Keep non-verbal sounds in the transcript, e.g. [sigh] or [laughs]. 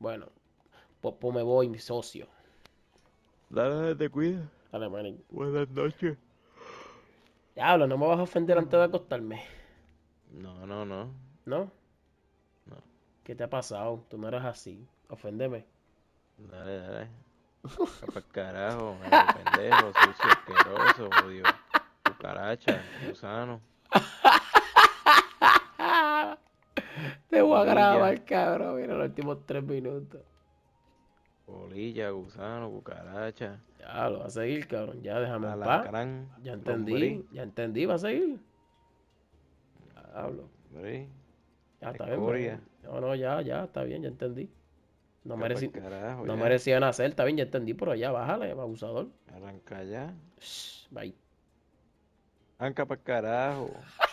Bueno, pues, pues, me voy, mi socio. Dale, te cuida. Dale, manín. Buenas noches. Diablo, no me vas a ofender antes de acostarme. No, no, no. ¿No? No. ¿Qué te ha pasado? Tú no eras así. Oféndeme. Dale, dale. Para carajo, pendejo, sucio, asqueroso, jodido. Caracha, gusano. voy a grabar, cabrón. Mira los últimos tres minutos. Polilla, gusano, cucaracha. Ya, lo va a seguir, cabrón. Ya, déjame en paz. Ya entendí, ya entendí, va a seguir. Ya hablo. Ya está bien, No, no, ya, ya, está bien, ya entendí. No, merecía no merecía nacer, está bien, ya entendí, pero ya bájale, abusador. Arranca ya. bye. Arranca para carajo. [laughs]